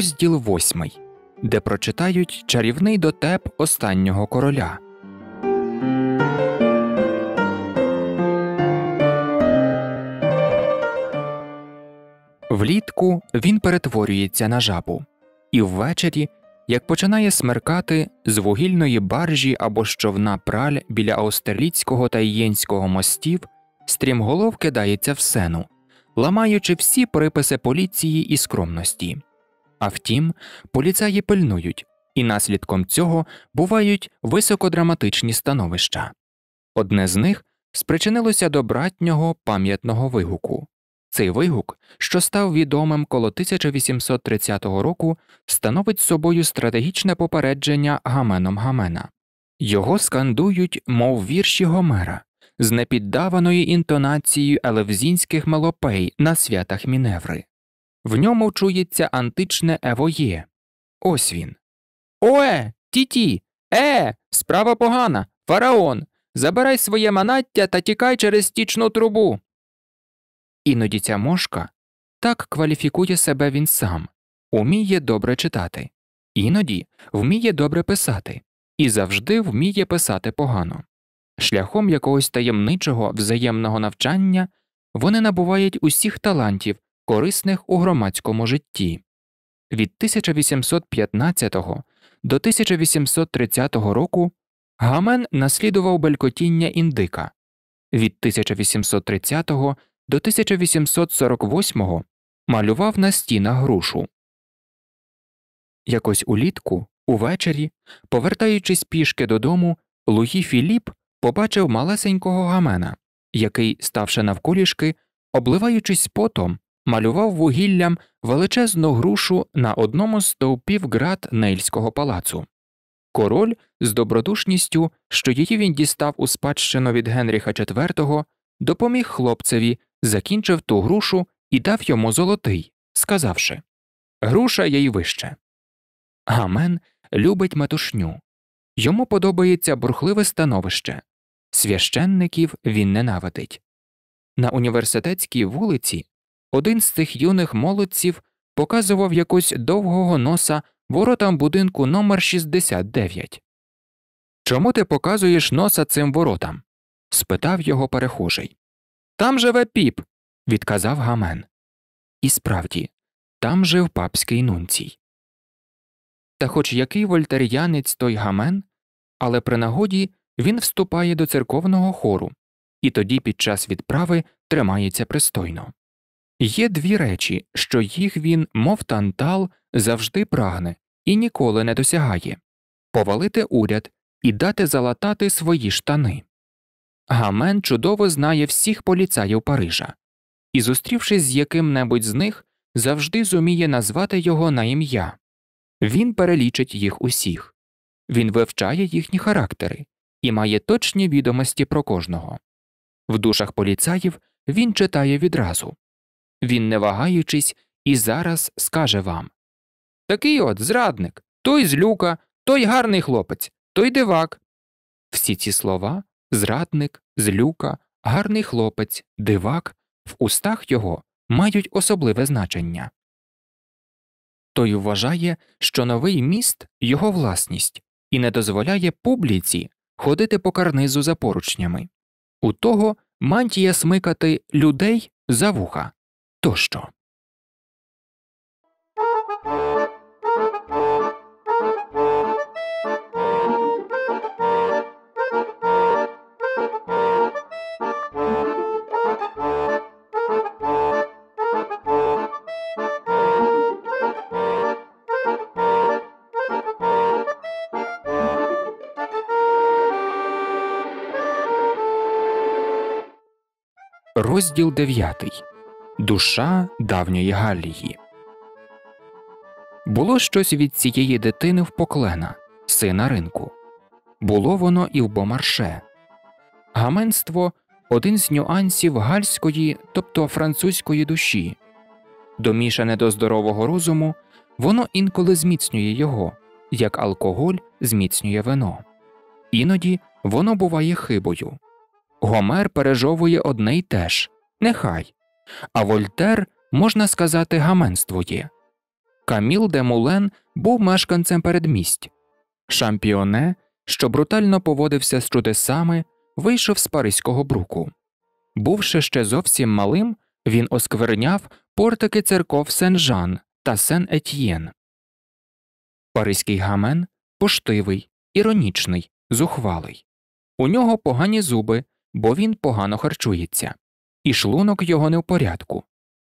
розділ 8, де прочитають чарівний дотеп останнього короля. Влітку він перетворюється на жабу, і ввечері, як починає смеркати з вугільної баржі або човна праль біля Аустерліцького та Єнського мостів, стрімголов кидається в сену, ламаючи всі приписи поліції і скромності. А втім, поліцаї пильнують, і наслідком цього бувають високодраматичні становища. Одне з них спричинилося до братнього пам'ятного вигуку. Цей вигук, що став відомим коло 1830 року, становить собою стратегічне попередження Гаменом Гамена. Його скандують, мов вірші Гомера, з непіддаваною інтонацією елевзінських мелопей на святах Міневри. В ньому чується античне евоє. Ось він. Ое, тіті! Е, справа погана, фараон. Забирай своє манаття та тікай через стічну трубу. Іноді ця мошка так кваліфікує себе він сам, уміє добре читати, іноді вміє добре писати і завжди вміє писати погано. Шляхом якогось таємничого взаємного навчання вони набувають усіх талантів корисних у громадському житті. Від 1815 до 1830 року Гамен наслідував белькотіння індика, від 1830 до 1848 малював на стінах грушу. Якось улітку, увечері, повертаючись пішки додому, Луї Філіп побачив малесенького гамена, який, ставши навколішки, обливаючись потом, малював вугіллям величезну грушу на одному з стовпів град Нейльського палацу. Король з добродушністю, що її він дістав у спадщину від Генріха IV, допоміг хлопцеві, закінчив ту грушу і дав йому золотий, сказавши Груша їй вище. Гамен любить метушню. Йому подобається бурхливе становище. Священників він ненавидить. На університетській вулиці один з цих юних молодців показував якось довгого носа воротам будинку номер 69 Чому ти показуєш носа цим воротам? спитав його перехожий. Там живе піп, відказав Гамен. І справді, там жив папський нунцій. Та хоч який вольтеріянець той Гамен, але при нагоді він вступає до церковного хору, і тоді під час відправи тримається пристойно. Є дві речі, що їх він, мов тантал, завжди прагне і ніколи не досягає повалити уряд і дати залатати свої штани. Гамен чудово знає всіх поліцаїв Парижа і, зустрівшись з яким небудь з них, завжди зуміє назвати його на ім'я він перелічить їх усіх, він вивчає їхні характери і має точні відомості про кожного. В душах поліцаїв він читає відразу. Він, не вагаючись, і зараз скаже вам Такий от зрадник, той з люка, той гарний хлопець, той дивак. Всі ці слова зрадник, злюка, гарний хлопець, дивак в устах його мають особливе значення. Той вважає, що новий міст його власність і не дозволяє публіці ходити по карнизу за поручнями. У того мантія смикати людей за вуха тощо. Розділ дев'ятий душа давньої Галії. Було щось від цієї дитини в поклена, сина ринку. Було воно і в бомарше. Гаменство один з нюансів гальської, тобто французької душі. Домішане до здорового розуму, воно інколи зміцнює його, як алкоголь зміцнює вино. Іноді воно буває хибою. Гомер пережовує одне й те ж нехай а Вольтер, можна сказати, гаменствує. Каміл де Мулен був мешканцем передмість. Шампіоне, що брутально поводився з чудесами, вийшов з паризького бруку. Бувши ще зовсім малим, він оскверняв портики церков Сен Жан та Сен Етьєн. Паризький гамен поштивий, іронічний, зухвалий. У нього погані зуби, бо він погано харчується і шлунок його не в порядку,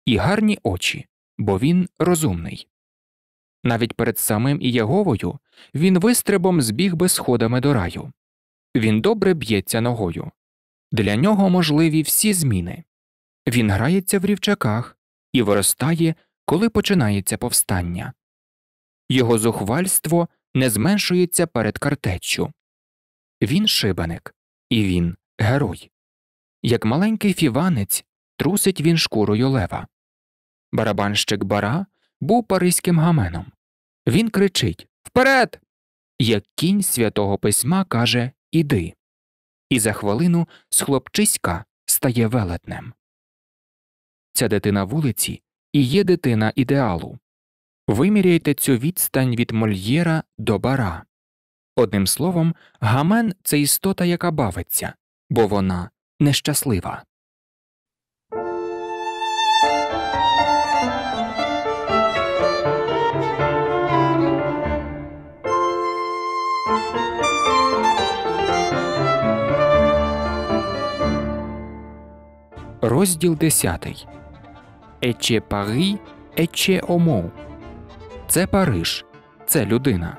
і гарні очі, бо він розумний. Навіть перед самим Іяговою він вистрибом збіг би сходами до раю. Він добре б'ється ногою. Для нього можливі всі зміни. Він грається в рівчаках і виростає, коли починається повстання. Його зухвальство не зменшується перед картеччю. Він шибаник, і він герой. Як маленький фіванець, трусить він шкурою лева. Барабанщик бара був паризьким гаменом. Він кричить Вперед! Як кінь святого письма каже Іди. І за хвилину з хлопчиська стає велетнем. Ця дитина вулиці і є дитина ідеалу. Виміряйте цю відстань від мольєра до бара. Одним словом, гамен це істота, яка бавиться, бо вона нещаслива. Розділ 10. Ече Пари, Ече Омов. Це Париж. Це людина.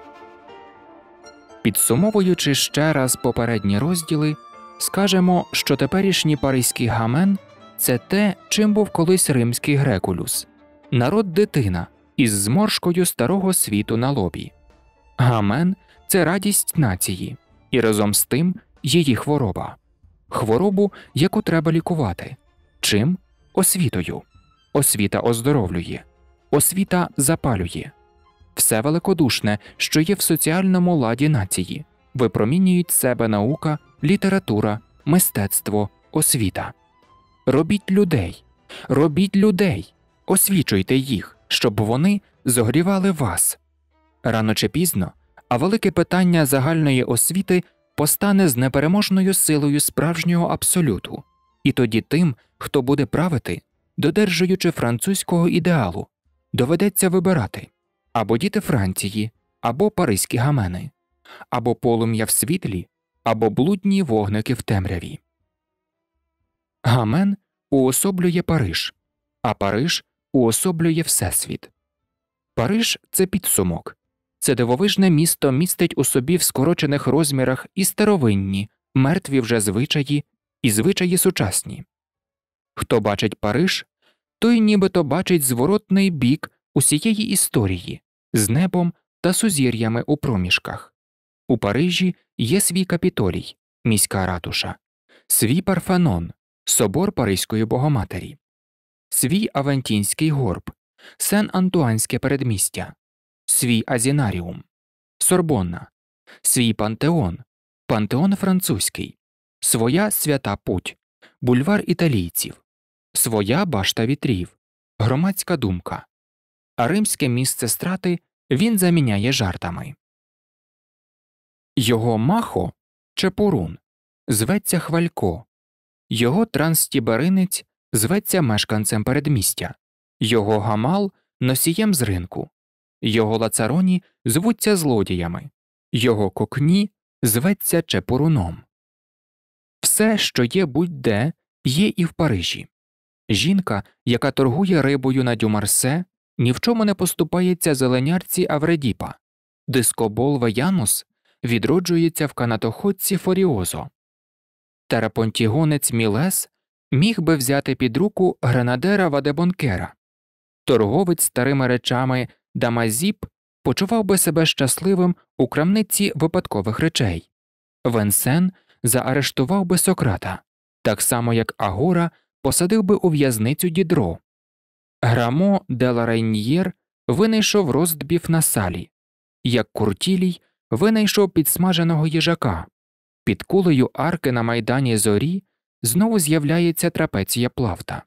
Підсумовуючи ще раз попередні розділи скажемо, що теперішній паризький гамен це те, чим був колись римський грекулюс, народ дитина із зморшкою старого світу на лобі. Гамен це радість нації, і разом з тим її хвороба, хворобу, яку треба лікувати. Чим? Освітою. Освіта оздоровлює, освіта запалює. Все великодушне, що є в соціальному ладі нації, випромінюють себе наука література, мистецтво, освіта. Робіть людей, робіть людей, освічуйте їх, щоб вони зогрівали вас. Рано чи пізно, а велике питання загальної освіти постане з непереможною силою справжнього абсолюту, і тоді тим, хто буде правити, додержуючи французького ідеалу, доведеться вибирати або діти Франції, або Паризькі гамени, або полум'я в світлі, або блудні вогники в темряві. Гамен уособлює Париж, а Париж уособлює Всесвіт. Париж це підсумок. Це дивовижне місто містить у собі в скорочених розмірах і старовинні, мертві вже звичаї, і звичаї сучасні. Хто бачить Париж, той нібито бачить зворотний бік усієї історії з небом та сузір'ями у проміжках. У Парижі є свій капітолій, міська ратуша, свій парфанон, собор Паризької Богоматері, свій Авентінський горб, Сен Антуанське передмістя, свій Азінаріум, Сорбонна, свій Пантеон, Пантеон Французький, своя свята путь, бульвар італійців, своя башта вітрів, громадська думка. А римське місце страти він заміняє жартами. Його махо чепурун, зветься Хвалько, його транстіберинець зветься мешканцем передмістя, його гамал носієм з ринку, його лацароні звуться злодіями, його кокні зветься чепуруном. Все, що є будь де, є і в Парижі. Жінка, яка торгує рибою на дюмарсе, ні в чому не поступається зеленярці Авредіпа, дискобол Ваянус відроджується в канатоходці Форіозо. Тарапонтігонець Мілес міг би взяти під руку гренадера Вадебонкера, торговець старими речами Дамазіп почував би себе щасливим у крамниці випадкових речей, Венсен заарештував би Сократа, так само як Агора посадив би у в'язницю дідро. Грамо де Лареньєр винайшов роздбів на салі, як Куртілій винайшов підсмаженого їжака. Під кулею арки на майдані зорі знову з'являється трапеція плавта.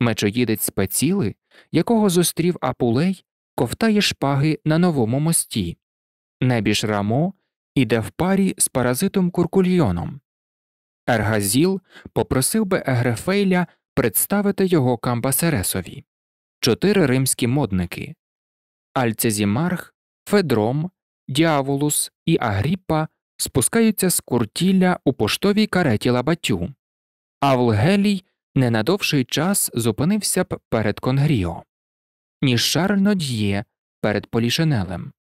Мечоїдець спеціли, якого зустрів Апулей, ковтає шпаги на новому мості. Небіж Рамо іде в парі з паразитом Куркульйоном. Ергазіл попросив би Егрефейля представити його Камбасересові, чотири римські модники Альцезімарх, Федром, Діаволус і Агріппа спускаються з куртілля у поштовій кареті лабатю, а Влгелій ненадовший час зупинився б перед Конгріо, ніж Шарль Нод'є перед Полішенелем.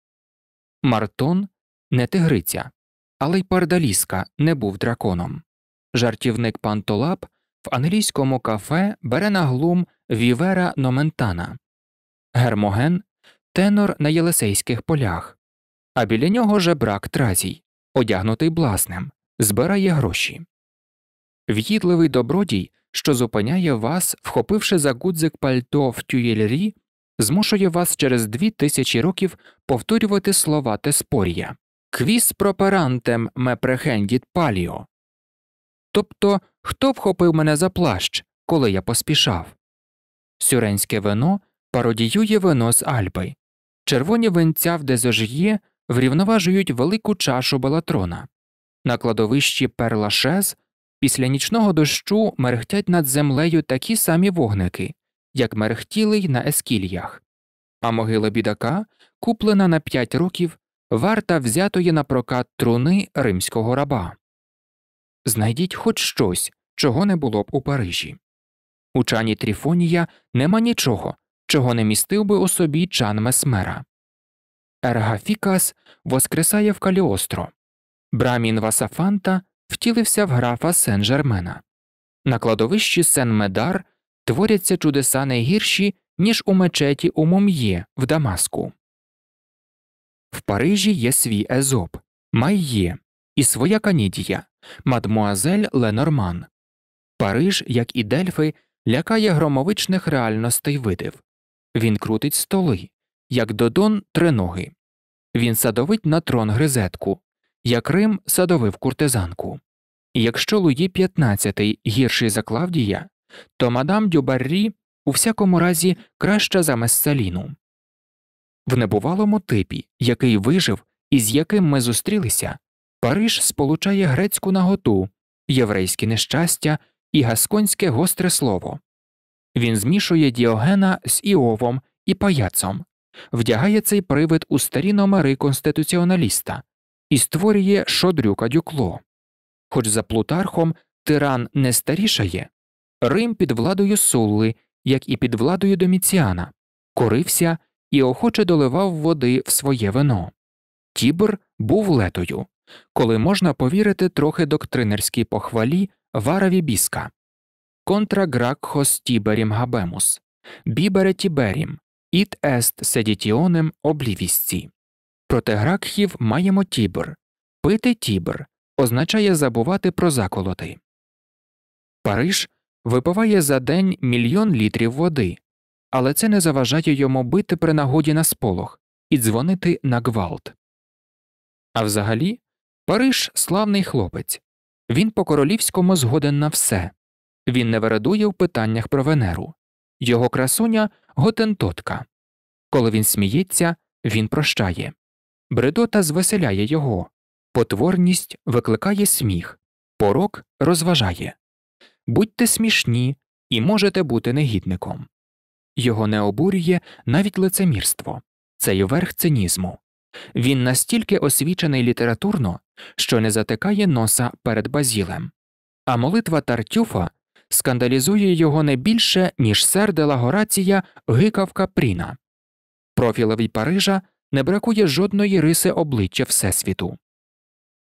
Мартон не тигриця, але й Пардаліска не був драконом. Жартівник Пантолап в англійському кафе бере на глум Вівера Номентана, Гермоген тенор на Єлисейських полях а біля нього жебрак тразій, одягнутий блазнем, збирає гроші. В'їдливий добродій, що зупиняє вас, вхопивши за гудзик пальто в тюєльрі, змушує вас через дві тисячі років повторювати слова Теспорія Квіс проперантем ме прехендіт паліо. Тобто, хто вхопив мене за плащ, коли я поспішав? Сюренське вино пародіює вино з Альби, червоні винця в дезож'є врівноважують велику чашу балатрона. На кладовищі Перлашез після нічного дощу мерехтять над землею такі самі вогники, як мерехтіли й на ескільях, а могила бідака, куплена на п'ять років, варта взятої на прокат труни римського раба. Знайдіть хоч щось, чого не було б у Парижі. У чані Тріфонія нема нічого, чого не містив би у собі чан Месмера. Ергафікас воскресає в Каліостро. Брамін Васафанта втілився в графа Сен Жермена. На кладовищі Сен Медар творяться чудеса не гірші, ніж у мечеті у Мом'є в Дамаску. В Парижі є свій Езоп Майє і своя Канідія мадмуазель Ленорман. Париж, як і Дельфи, лякає громовичних реальностей видів. Він крутить столи як Додон триногий. Він садовить на трон гризетку, як Рим садовив куртизанку. якщо Луї XV гірший за Клавдія, то мадам Дюбаррі у всякому разі краща за Мессаліну. В небувалому типі, який вижив і з яким ми зустрілися, Париж сполучає грецьку наготу, єврейське нещастя і гасконське гостре слово. Він змішує діогена з Іовом і паяцом, вдягає цей привид у старі номери конституціоналіста і створює шодрюка дюкло. Хоч за плутархом тиран не старішає, Рим під владою Сулли, як і під владою Доміціана, корився і охоче доливав води в своє вино. Тібр був летою, коли можна повірити трохи доктринерській похвалі вараві біска. Контра Гракхос Тіберім Габемус, Бібере Тіберім, Іт ест седітіонем облівісці. Проти гракхів маємо тібр. Пити тібр означає забувати про заколоти. Париж випиває за день мільйон літрів води, але це не заважає йому бити при нагоді на сполох і дзвонити на гвалт. А взагалі, Париж славний хлопець. Він по королівському згоден на все. Він не вередує в питаннях про Венеру. Його красуня готентотка. Коли він сміється, він прощає. Бредота звеселяє його, потворність викликає сміх, порок розважає. Будьте смішні і можете бути негідником. Його не обурює навіть лицемірство це й верх цинізму. Він настільки освічений літературно, що не затикає носа перед базілем. А молитва Тартюфа скандалізує його не більше, ніж сердила Горація гикавка Пріна. Профілеві Парижа не бракує жодної риси обличчя Всесвіту.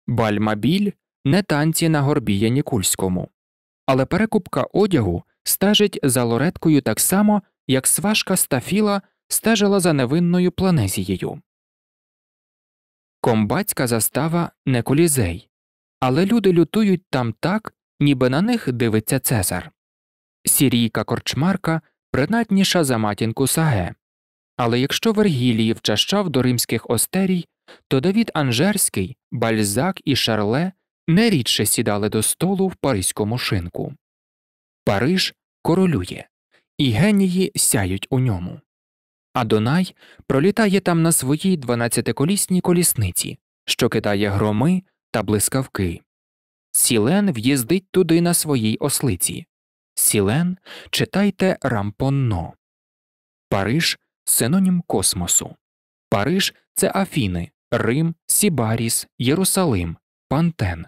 Бальмабіль не танці на горбіє Нікульському. Але перекупка одягу стежить за лореткою так само, як сважка стафіла стежила за невинною планезією. Комбатська застава не колізей, але люди лютують там так, ніби на них дивиться Цезар. Сірійка корчмарка принадніша за матінку Саге. Але якщо Вергілій вчащав до римських остерій, то Давід Анжерський, Бальзак і Шарле не рідше сідали до столу в паризькому шинку. Париж королює, і генії сяють у ньому. А Донай пролітає там на своїй дванадцятиколісній колісниці, що кидає громи та блискавки. Сілен в'їздить туди на своїй ослиці. Сілен читайте рампонно. Париж синонім космосу. Париж це Афіни, Рим, Сібаріс, Єрусалим, Пантен.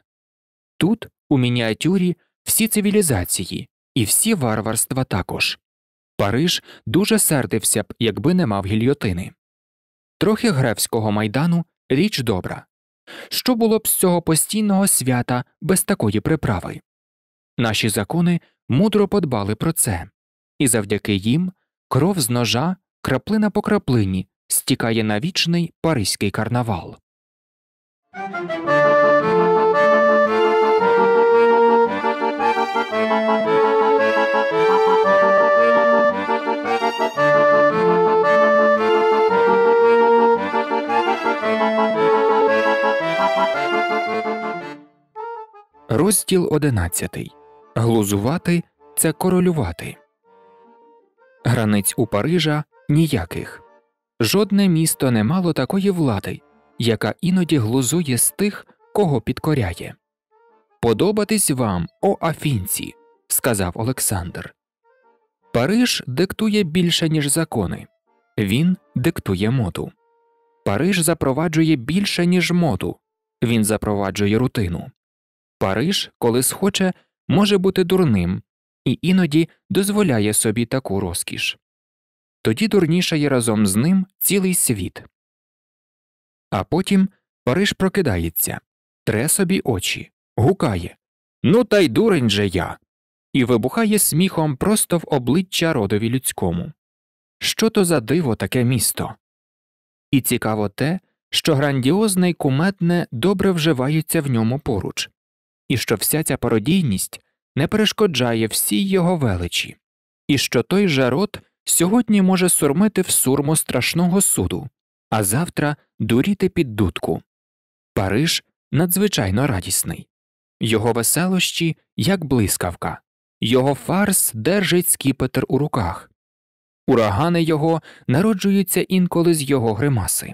Тут у мініатюрі всі цивілізації і всі варварства також. Париж дуже сердився б, якби не мав гільйотини. Трохи гревського майдану річ добра. Що було б з цього постійного свята без такої приправи? Наші закони мудро подбали про це, і завдяки їм кров з ножа, краплина по краплині, стікає на вічний паризький карнавал. Розділ 11. Глузувати це королювати. Границь у Парижа ніяких. Жодне місто не мало такої влади, яка іноді глузує з тих, кого підкоряє. Подобатись вам, о афінці, сказав Олександр. Париж диктує більше, ніж закони. Він диктує моду. Париж запроваджує більше, ніж моду. Він запроваджує рутину. Париж, коли схоче, може бути дурним і іноді дозволяє собі таку розкіш. Тоді дурнішає разом з ним цілий світ. А потім Париж прокидається, тре собі очі, гукає Ну, та й дурень же я. і вибухає сміхом просто в обличчя родові людському. Що то за диво таке місто? І цікаво те, що грандіозне й куметне добре вживається в ньому поруч і що вся ця пародійність не перешкоджає всій його величі, і що той жарот сьогодні може сурмити в сурмо страшного суду, а завтра дуріти під дудку. Париж надзвичайно радісний, його веселощі, як блискавка, його фарс держить скіпетр у руках, урагани його народжуються інколи з його гримаси,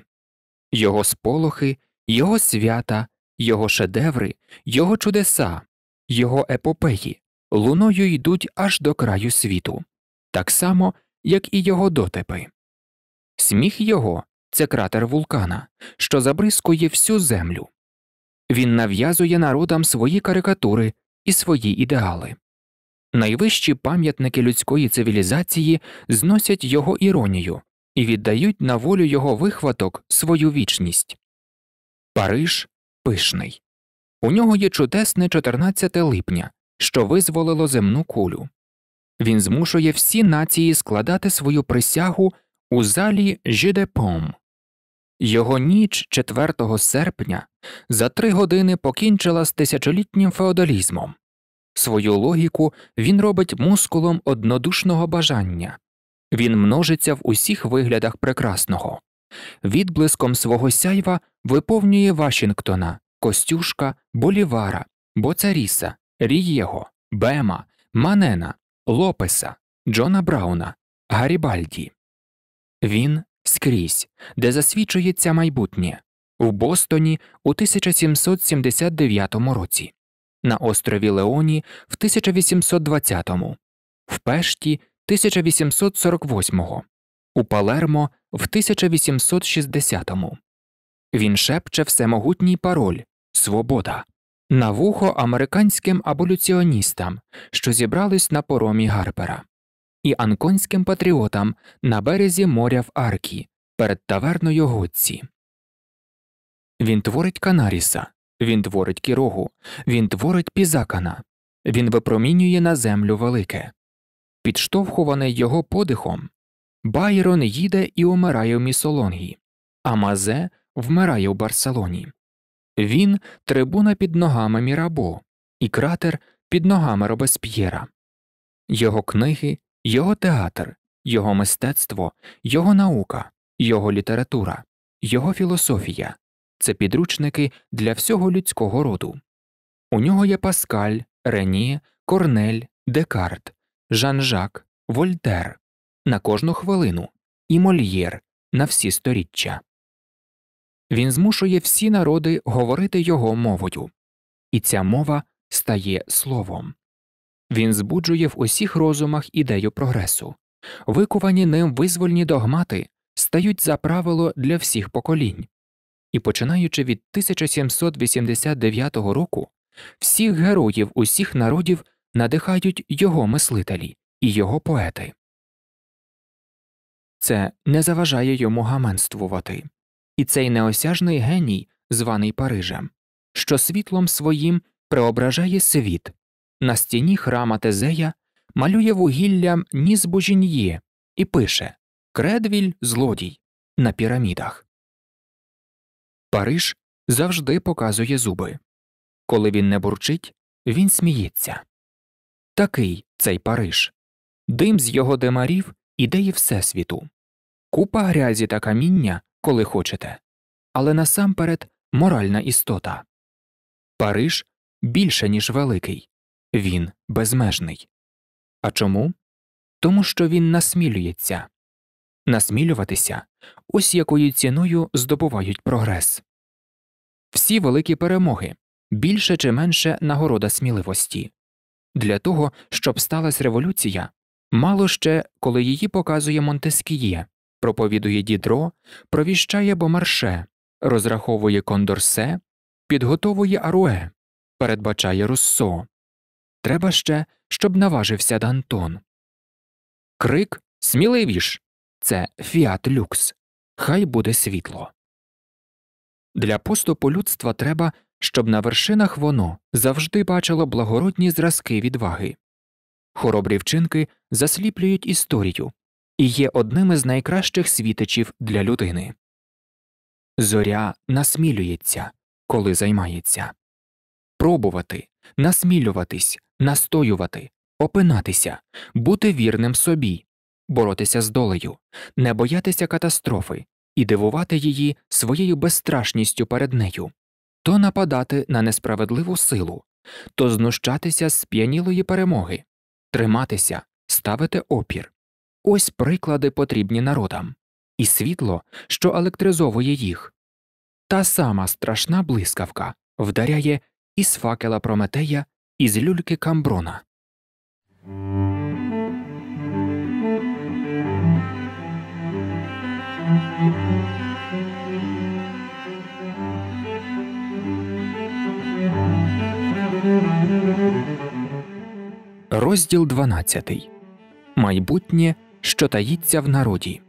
його сполохи, його свята. Його шедеври, його чудеса, його епопеї луною йдуть аж до краю світу, так само, як і його дотепи. Сміх його це кратер вулкана, що забризкує всю землю. Він нав'язує народам свої карикатури і свої ідеали. Найвищі пам'ятники людської цивілізації зносять його іронію і віддають на волю його вихваток свою вічність. Париж пишний. У нього є чудесне 14 липня, що визволило земну кулю. Він змушує всі нації складати свою присягу у залі Жідепом. Його ніч 4 серпня за три години покінчила з тисячолітнім феодалізмом. Свою логіку він робить мускулом однодушного бажання він множиться в усіх виглядах прекрасного. Відблиском свого сяйва виповнює Вашингтона, Костюшка, Болівара, Боцаріса, Рієго, Бема, Манена, Лопеса, Джона Брауна, Гарібальді. Він скрізь, де засвічується майбутнє, в Бостоні у 1779 році, на острові Леоні в 1820, в Пешті 1848, у Палермо в 1860-му. Він шепче всемогутній пароль Свобода на вухо американським аболюціоністам, що зібрались на поромі Гарпера, і анконським патріотам на березі моря в Аркі перед таверною Готці. Він творить Канаріса, він творить кірогу, він творить пізакана, він випромінює на землю велике. Підштовхуваний його подихом, Байрон їде і умирає в місолонгі, а Мазе вмирає в Барселоні. Він трибуна під ногами Мірабо і кратер під ногами Робесп'єра. Його книги, його театр, його мистецтво, його наука, його література, його філософія це підручники для всього людського роду. У нього є Паскаль, Рені, Корнель, Декарт, Жан Жак, Вольтер, на кожну хвилину і мольєр на всі сторіччя. Він змушує всі народи говорити його мовою, і ця мова стає словом. Він збуджує в усіх розумах ідею прогресу, викувані ним визвольні догмати стають за правило для всіх поколінь, і починаючи від 1789 року всіх героїв усіх народів надихають його мислителі і його поети. Це не заважає йому гаманствувати, і цей неосяжний геній, званий Парижем, що світлом своїм преображає світ. На стіні храма Тезея малює вугілля ніс божін'є і пише Кредвіль злодій на пірамідах. Париж завжди показує зуби. Коли він не бурчить, він сміється. Такий цей Париж. Дим з його демарів ідеї Всесвіту, купа грязі та каміння, коли хочете, але насамперед моральна істота. Париж більше, ніж великий, він безмежний. А чому? Тому що він насмілюється. Насмілюватися ось якою ціною здобувають прогрес. Всі великі перемоги більше чи менше нагорода сміливості. Для того, щоб сталася революція, Мало ще, коли її показує Монтескіє, проповідує Дідро, провіщає Бомарше, розраховує Кондорсе, підготовує Аруе, передбачає Руссо. Треба ще, щоб наважився Дантон. Крик Сміливіш. Це фіат люкс. Хай буде світло. Для поступу людства треба, щоб на вершинах воно завжди бачило благородні зразки відваги. Хоробрі вчинки засліплюють історію і є одним із найкращих світичів для людини. Зоря насмілюється, коли займається пробувати, насмілюватись, настоювати, опинатися, бути вірним собі, боротися з долею, не боятися катастрофи і дивувати її своєю безстрашністю перед нею, то нападати на несправедливу силу, то знущатися з п'янілої перемоги триматися, ставити опір. Ось приклади потрібні народам, і світло, що електризовує їх. Та сама страшна блискавка вдаряє із факела Прометея із люльки Камброна. Розділ 12. Майбутнє, що таїться в народі.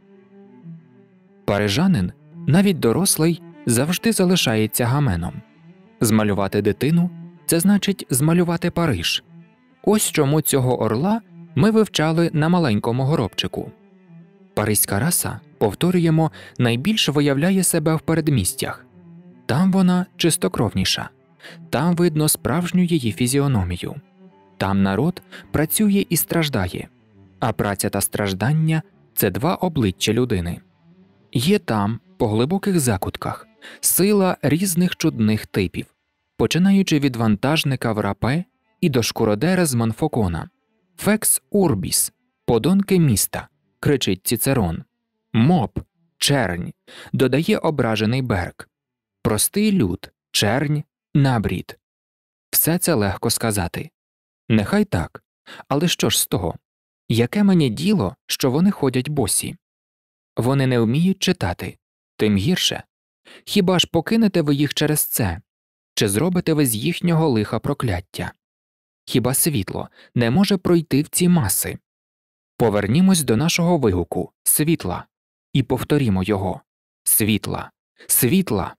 Парижанин, навіть дорослий, завжди залишається гаменом. Змалювати дитину це значить змалювати Париж. Ось чому цього орла ми вивчали на маленькому горобчику. Паризька раса, повторюємо, найбільш виявляє себе в передмістях. Там вона чистокровніша, там видно справжню її фізіономію. Там народ працює і страждає, а праця та страждання це два обличчя людини. Є там, по глибоких закутках, сила різних чудних типів, починаючи від вантажника в рапе і до шкуродера з Манфокона, фекс урбіс, подонки міста, кричить Цицерон, моб, чернь, додає ображений берг, простий люд, чернь, набрід. Все це легко сказати. Нехай так. Але що ж з того? Яке мені діло, що вони ходять босі? Вони не вміють читати, тим гірше. Хіба ж покинете ви їх через це? Чи зробите ви з їхнього лиха прокляття? Хіба світло не може пройти в ці маси? Повернімось до нашого вигуку світла, і повторімо його світла, світла.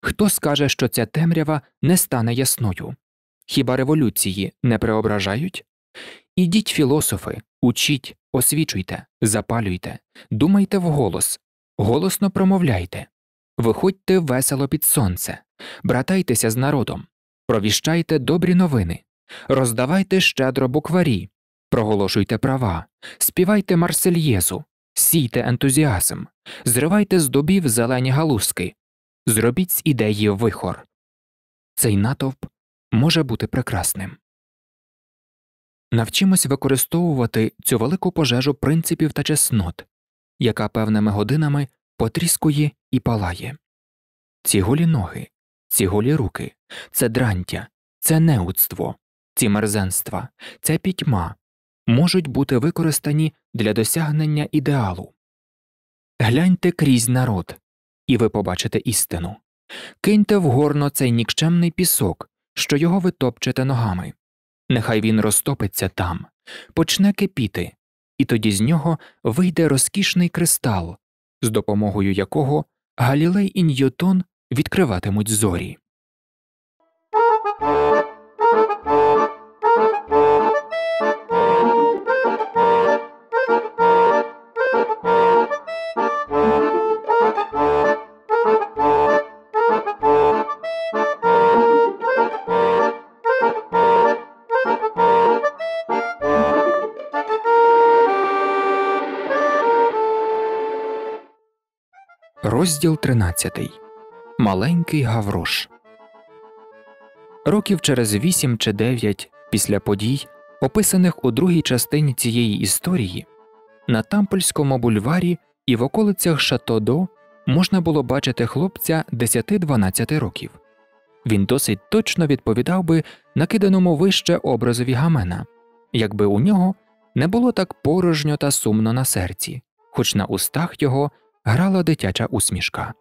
Хто скаже, що ця темрява не стане ясною? Хіба революції не преображають? Ідіть, філософи, учіть, освічуйте, запалюйте, думайте вголос, голосно промовляйте, виходьте весело під сонце, братайтеся з народом, провіщайте добрі новини, роздавайте щедро букварі, проголошуйте права, співайте марсельєзу, сійте ентузіазм, зривайте з добів зелені галузки, зробіть з ідеї вихор. Цей натовп може бути прекрасним. Навчимось використовувати цю велику пожежу принципів та чеснот, яка певними годинами потріскує і палає. Ці голі ноги, ці голі руки, це дрантя, це неудство, ці мерзенства, ця пітьма можуть бути використані для досягнення ідеалу. Гляньте крізь народ, і ви побачите істину. Киньте в горно цей нікчемний пісок, що його ви топчете ногами. Нехай він розтопиться там, почне кипіти, і тоді з нього вийде розкішний кристал, з допомогою якого Галілей і Ньютон відкриватимуть зорі. Розділ 13. Маленький Гаврош. Років через вісім чи дев'ять після подій, описаних у другій частині цієї історії, на Тампольському бульварі і в околицях Шатодо можна було бачити хлопця 10-12 років. Він досить точно відповідав би накиданому вище образові гамена, якби у нього не було так порожньо та сумно на серці, хоч на устах його грала дитяча усмішка.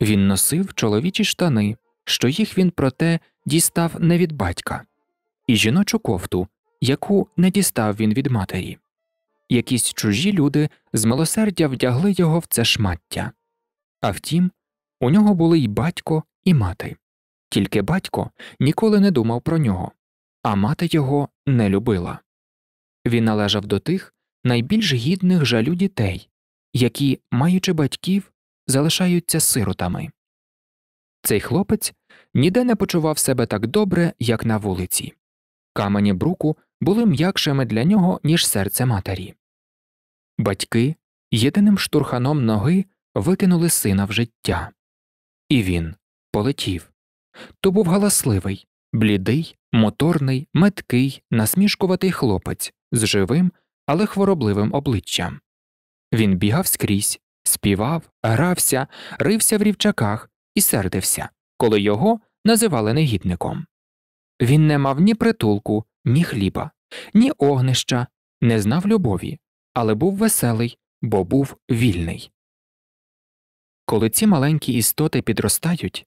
Він носив чоловічі штани, що їх він проте дістав не від батька, і жіночу кофту, яку не дістав він від матері. Якісь чужі люди з милосердя вдягли його в це шмаття. А втім, у нього були й батько, і мати, тільки батько ніколи не думав про нього, а мати його не любила. Він належав до тих найбільш гідних жалю дітей, які, маючи батьків, залишаються сиротами. Цей хлопець ніде не почував себе так добре, як на вулиці. Камені бруку були м'якшими для нього, ніж серце матері. Батьки єдиним штурханом ноги викинули сина в життя, і він полетів. То був галасливий, блідий, моторний, меткий, насмішкуватий хлопець з живим, але хворобливим обличчям. Він бігав скрізь, співав, грався, рився в рівчаках і сердився, коли його називали негідником. Він не мав ні притулку, ні хліба, ні огнища, не знав любові, але був веселий, бо був вільний. Коли ці маленькі істоти підростають,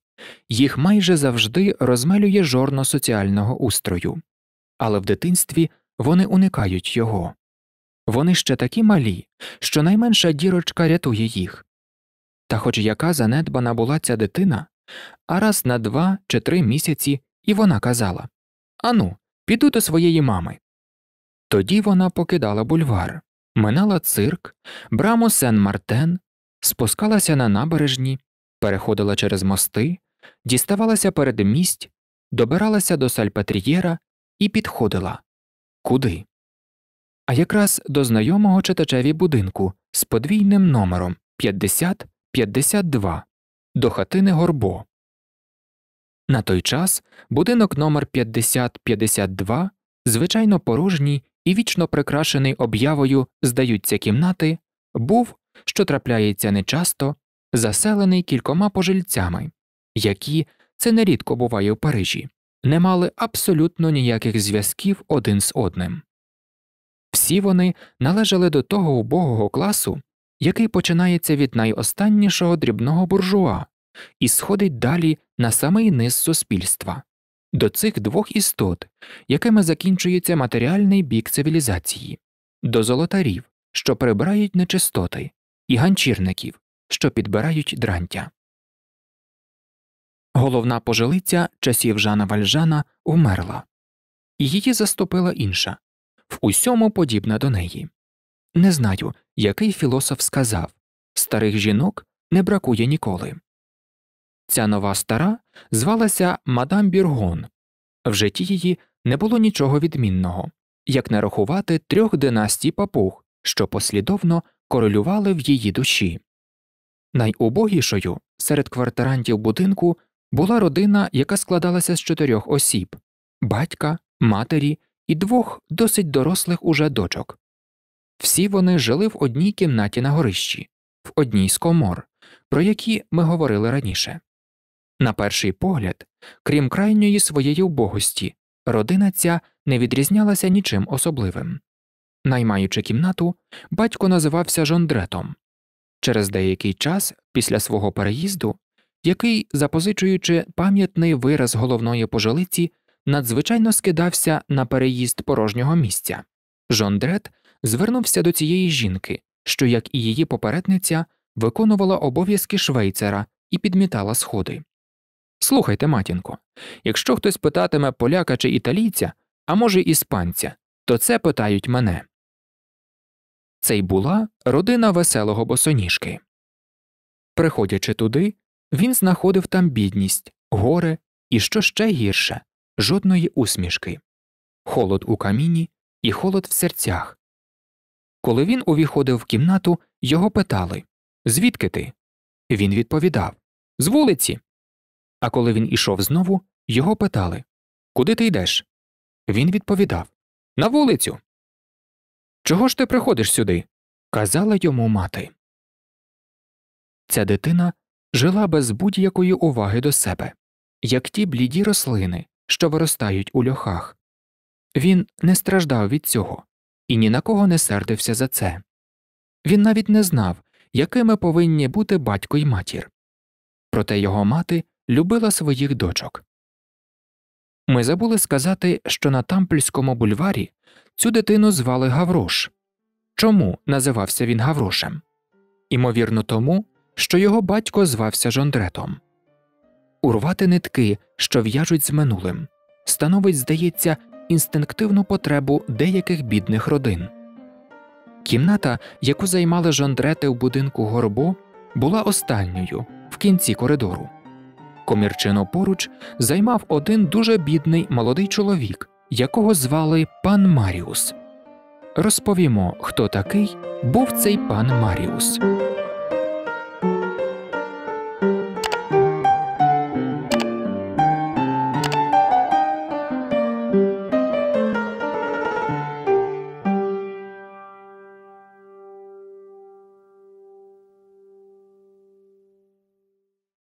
їх майже завжди розмелює жорно соціального устрою, але в дитинстві вони уникають його. Вони ще такі малі, що найменша дірочка рятує їх. Та хоч яка занедбана була ця дитина, а раз на два чи три місяці і вона казала Ану, піду до своєї мами. Тоді вона покидала бульвар, минала цирк, браму Сен Мартен, спускалася на набережні, переходила через мости, діставалася перед мість, добиралася до Сальпатрієра і підходила. Куди? а якраз до знайомого читачеві будинку з подвійним номером 5052 до хатини Горбо. На той час будинок номер 5052, звичайно порожній і вічно прикрашений об'явою здаються кімнати, був, що трапляється нечасто, заселений кількома пожильцями, які це нерідко буває в Парижі, не мали абсолютно ніяких зв'язків один з одним. Всі вони належали до того убогого класу, який починається від найостаннішого дрібного буржуа і сходить далі на самий низ суспільства, до цих двох істот, якими закінчується матеріальний бік цивілізації, до золотарів, що прибирають нечистоти, і ганчірників, що підбирають дрантя. Головна пожилиця часів Жана Вальжана умерла, і її заступила інша в усьому подібна до неї. Не знаю, який філософ сказав старих жінок не бракує ніколи. Ця нова стара звалася Мадам Біргон. В житті її не було нічого відмінного, як не рахувати трьох династій папуг, що послідовно королювали в її душі. Найубогішою серед квартирантів будинку була родина, яка складалася з чотирьох осіб батька, матері, і двох досить дорослих уже дочок. Всі вони жили в одній кімнаті на горищі, в одній з комор, про які ми говорили раніше. На перший погляд, крім крайньої своєї убогості, родина ця не відрізнялася нічим особливим. Наймаючи кімнату, батько називався жондретом. Через деякий час після свого переїзду, який, запозичуючи пам'ятний вираз головної пожилиці надзвичайно скидався на переїзд порожнього місця. Жондрет звернувся до цієї жінки, що, як і її попередниця, виконувала обов'язки швейцера і підмітала сходи. Слухайте, матінко, якщо хтось питатиме поляка чи італійця, а може, іспанця, то це питають мене. Це й була родина веселого босоніжки. Приходячи туди, він знаходив там бідність, горе і що ще гірше жодної усмішки, холод у каміні і холод в серцях. Коли він увіходив в кімнату, його питали Звідки ти? Він відповідав З вулиці. А коли він ішов знову, його питали Куди ти йдеш? Він відповідав На вулицю. Чого ж ти приходиш сюди? казала йому мати. Ця дитина жила без будь-якої уваги до себе, як ті бліді рослини, що виростають у льохах. Він не страждав від цього і ні на кого не сердився за це. Він навіть не знав, якими повинні бути батько й матір. Проте його мати любила своїх дочок. Ми забули сказати, що на тампльському бульварі цю дитину звали Гаврош. Чому називався він Гаврошем? Імовірно, тому, що його батько звався Жондретом урвати нитки, що в'яжуть з минулим, становить, здається, інстинктивну потребу деяких бідних родин. Кімната, яку займали жандрети в будинку горбо, була останньою в кінці коридору. Комірчино поруч займав один дуже бідний молодий чоловік, якого звали пан Маріус. Розповімо, хто такий був цей пан Маріус.